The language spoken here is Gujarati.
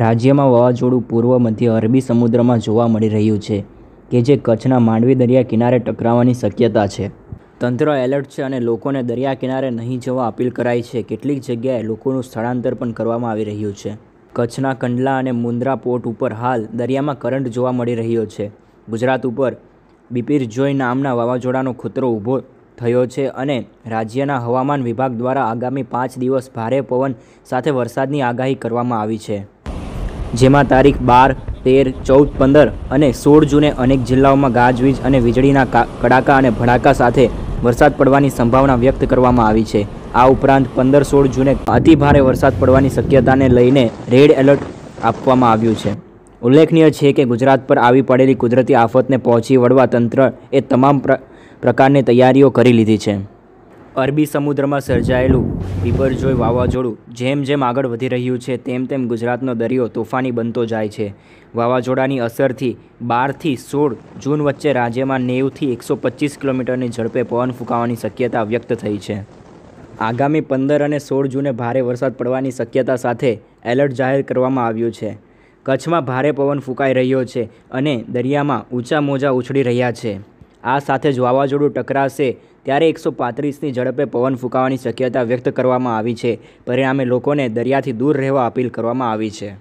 રાજ્યમાં વાવાઝોડું પૂર્વ મધ્ય અરબી સમુદ્રમાં જોવા મળી રહ્યું છે કે જે કચ્છના માંડવી દરિયા કિનારે ટકરાવાની શક્યતા છે તંત્ર એલર્ટ છે અને લોકોને દરિયા કિનારે નહીં જવા અપીલ કરાઈ છે કેટલીક જગ્યાએ લોકોનું સ્થળાંતર પણ કરવામાં આવી રહ્યું છે કચ્છના કંડલા અને મુન્દ્રા પોર્ટ ઉપર હાલ દરિયામાં કરંટ જોવા મળી રહ્યો છે ગુજરાત ઉપર બિપિર જોય નામના વાવાઝોડાનો ખતરો ઊભો થયો છે અને રાજ્યના હવામાન વિભાગ દ્વારા આગામી પાંચ દિવસ ભારે પવન સાથે વરસાદની આગાહી કરવામાં આવી છે જેમાં તારીખ બાર તેર ચૌદ પંદર અને સોળ જૂને અનેક જિલ્લાઓમાં ગાજવીજ અને વીજળીના કડાકા અને ભડાકા સાથે વરસાદ પડવાની સંભાવના વ્યક્ત કરવામાં આવી છે આ ઉપરાંત પંદર સોળ જૂને અતિભારે વરસાદ પડવાની શક્યતાને લઈને રેડ એલર્ટ આપવામાં આવ્યું છે ઉલ્લેખનીય છે કે ગુજરાત પર આવી પડેલી કુદરતી આફતને પહોંચી વળવા તંત્ર એ તમામ પ્રકારની તૈયારીઓ કરી લીધી છે અરબી સમુદ્રમાં સર્જાયેલું બિપરજોય વાવાઝોડું જેમ જેમ આગળ વધી રહ્યું છે તેમ તેમ ગુજરાતનો દરિયો તોફાની બનતો જાય છે વાવાઝોડાની અસરથી બારથી સોળ જૂન વચ્ચે રાજ્યમાં નેવથી એકસો પચીસ કિલોમીટરની ઝડપે પવન ફૂંકાવાની શક્યતા વ્યક્ત થઈ છે આગામી પંદર અને સોળ જૂને ભારે વરસાદ પડવાની શક્યતા સાથે એલર્ટ જાહેર કરવામાં આવ્યું છે કચ્છમાં ભારે પવન ફૂંકાઈ રહ્યો છે અને દરિયામાં ઊંચા મોજા ઉછળી રહ્યા છે આ સાથે જ વાવાઝોડું ટકરાશે ત્યારે એકસો પાંત્રીસની ઝડપે પવન ફૂંકાવાની શક્યતા વ્યક્ત કરવામાં આવી છે પરિણામે લોકોને દરિયાથી દૂર રહેવા અપીલ કરવામાં આવી છે